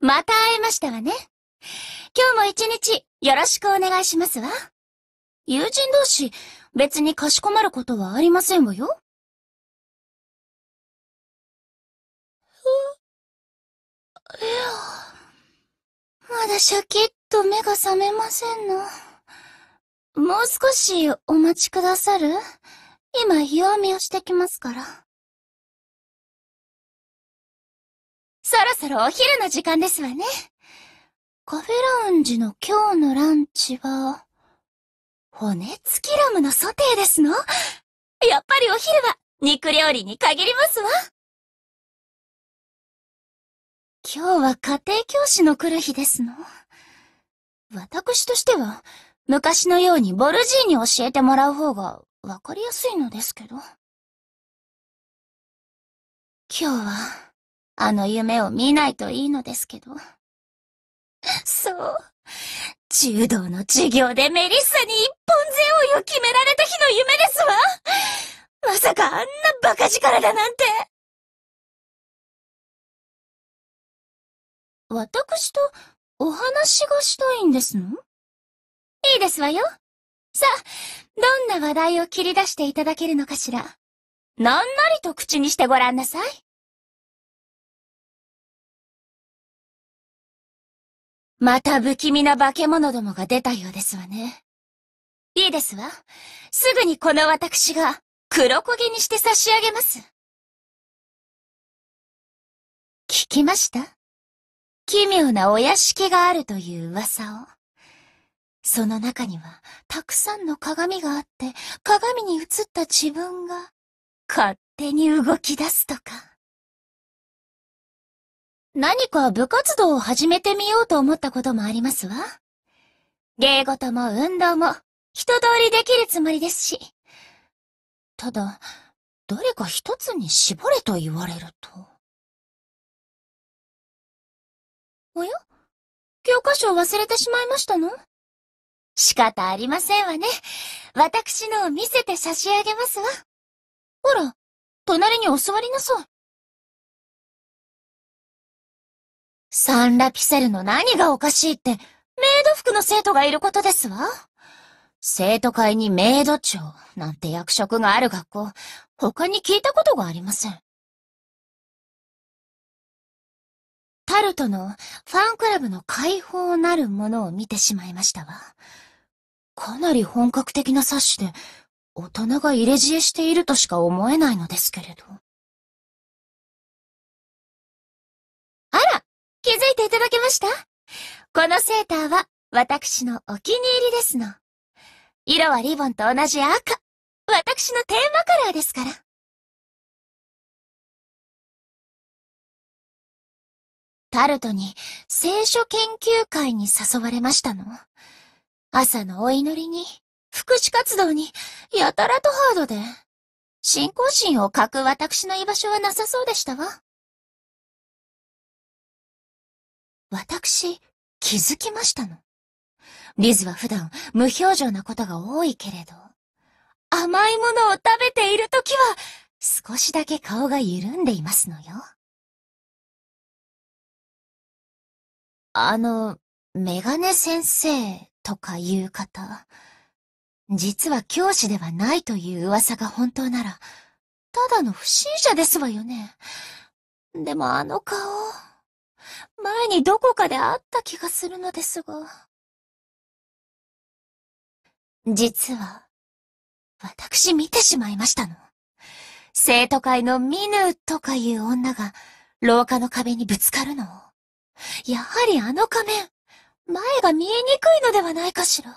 また会えましたわね。今日も一日よろしくお願いしますわ。友人同士、別にかしこまることはありませんわよ。いや、まだシャキッと目が覚めませんの。もう少しお待ちくださる今、弱みをしてきますから。そろそろお昼の時間ですわね。カフェラウンジの今日のランチは、骨付きラムのソテーですのやっぱりお昼は肉料理に限りますわ。今日は家庭教師の来る日ですの。私としては、昔のようにボルジーに教えてもらう方がわかりやすいのですけど。今日は、あの夢を見ないといいのですけど。そう。柔道の授業でメリッサに一本背負いを決められた日の夢ですわまさかあんな馬鹿力だなんて私とお話がしたいんですのいいですわよ。さあ、どんな話題を切り出していただけるのかしら。なんなりと口にしてごらんなさい。また不気味な化け物どもが出たようですわね。いいですわ。すぐにこの私が黒焦げにして差し上げます。聞きました奇妙なお屋敷があるという噂を。その中には、たくさんの鏡があって、鏡に映った自分が、勝手に動き出すとか。何か部活動を始めてみようと思ったこともありますわ。芸事も運動も一通りできるつもりですし。ただ、どれか一つに絞れと言われると。おや教科書を忘れてしまいましたの仕方ありませんわね。私のを見せて差し上げますわ。ほら、隣にお座りなさい。サンラピセルの何がおかしいって、メイド服の生徒がいることですわ。生徒会にメイド長なんて役職がある学校、他に聞いたことがありません。タルトのファンクラブの解放なるものを見てしまいましたわ。かなり本格的な冊子で、大人が入れ知恵しているとしか思えないのですけれど。ていただけましたこのセーターは私のお気に入りですの。色はリボンと同じ赤。私のテーマカラーですから。タルトに聖書研究会に誘われましたの。朝のお祈りに、福祉活動に、やたらとハードで、信仰心を欠く私の居場所はなさそうでしたわ。私、気づきましたの。リズは普段無表情なことが多いけれど、甘いものを食べているときは、少しだけ顔が緩んでいますのよ。あの、メガネ先生とかいう方、実は教師ではないという噂が本当なら、ただの不審者ですわよね。でもあの顔、にどこかで会った気がするのですが。実は、私見てしまいましたの。生徒会のミヌーとかいう女が、廊下の壁にぶつかるのやはりあの仮面、前が見えにくいのではないかしら。